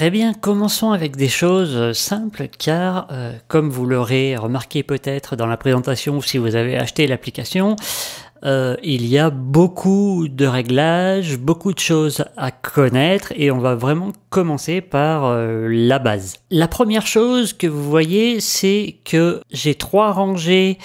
Très bien, commençons avec des choses euh, simples car, euh, comme vous l'aurez remarqué peut-être dans la présentation ou si vous avez acheté l'application, euh, il y a beaucoup de réglages, beaucoup de choses à connaître et on va vraiment commencer par euh, la base. La première chose que vous voyez, c'est que j'ai trois rangées,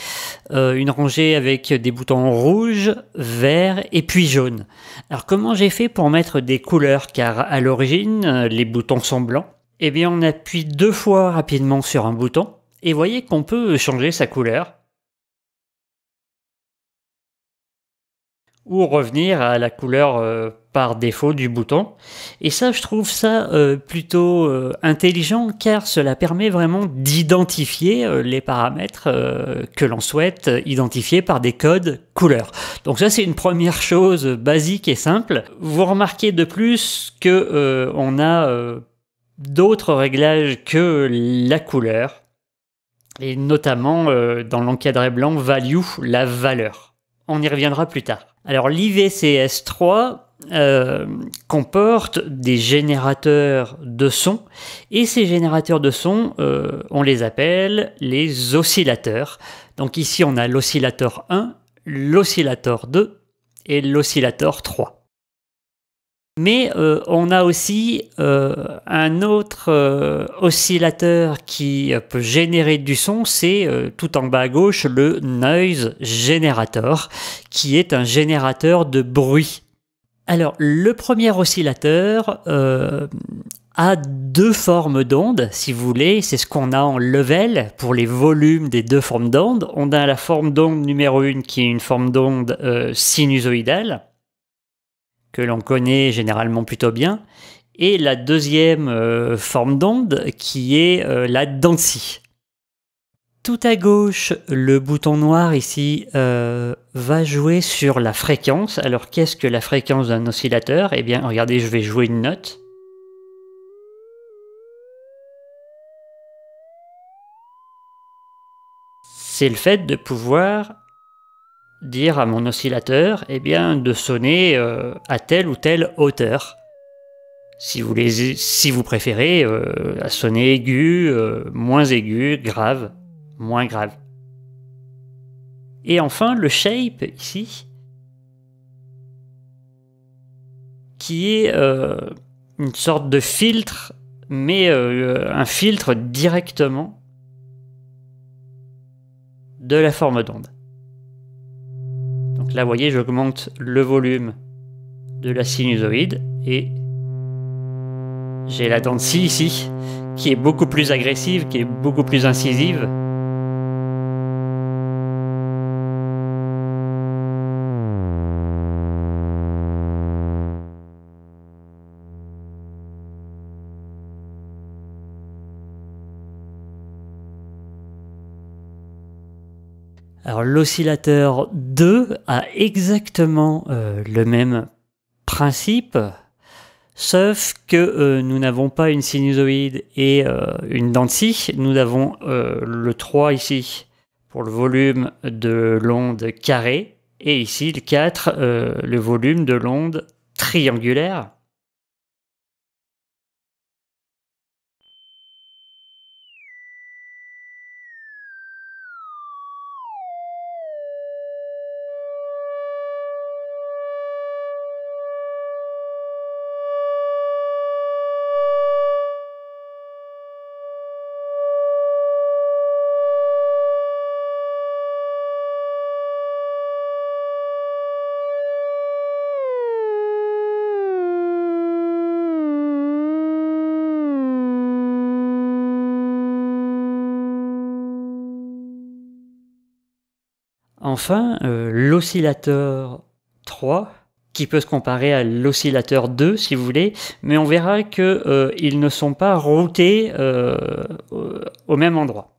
euh, une rangée avec des boutons rouge, vert et puis jaune. Alors comment j'ai fait pour mettre des couleurs car à l'origine les boutons sont blancs. Eh bien on appuie deux fois rapidement sur un bouton et voyez qu'on peut changer sa couleur. ou revenir à la couleur euh, par défaut du bouton. Et ça, je trouve ça euh, plutôt euh, intelligent car cela permet vraiment d'identifier les paramètres que l'on souhaite identifier par des codes couleurs. Donc ça, c'est une première chose basique et simple. Vous remarquez de plus que on a d'autres réglages que la couleur et notamment dans l'encadré blanc value la valeur. On y reviendra plus tard. Alors l'IVCS3 euh, comporte des générateurs de sons et ces générateurs de sons, euh, on les appelle les oscillateurs. Donc ici on a l'oscillateur 1, l'oscillateur 2 et l'oscillateur 3. Mais euh, on a aussi euh, un autre euh, oscillateur qui peut générer du son, c'est tout en bas à gauche le Noise Generator, qui est un générateur de bruit. Alors le premier oscillateur a deux formes d'ondes, si vous voulez. C'est ce qu'on a en level pour les volumes des deux formes d'ondes. On a la forme d'onde numéro 1 qui est une forme d'onde sinusoïdale que l'on connaît généralement plutôt bien, et la deuxième euh, forme d'onde qui est euh, la dancy Tout à gauche, le bouton noir ici euh, va jouer sur la fréquence. Alors qu'est-ce que la fréquence d'un oscillateur Eh bien regardez, je vais jouer une note. C'est le fait de pouvoir dire à mon oscillateur eh bien, de sonner euh, à telle ou telle hauteur. Si vous, si vous préférez, euh, à sonner aigu, euh, moins aigu, grave, moins grave. Et enfin, le shape ici, qui est une sorte de filtre, mais un filtre directement de la forme d'onde là, vous voyez, j'augmente le volume de la sinusoïde et j'ai la dent de scie ici qui est beaucoup plus agressive, qui est beaucoup plus incisive. Alors l'oscillateur 2 a exactement euh, le même principe, sauf que euh, nous n'avons pas une sinusoïde et euh, une dent nous avons le 3 ici pour le volume de l'onde carrée, et ici le 4, le volume de l'onde triangulaire. enfin, euh, l'oscillateur 3, qui peut se comparer à l'oscillateur 2 si vous voulez, mais on verra que euh, ils ne sont pas routés euh, au même endroit.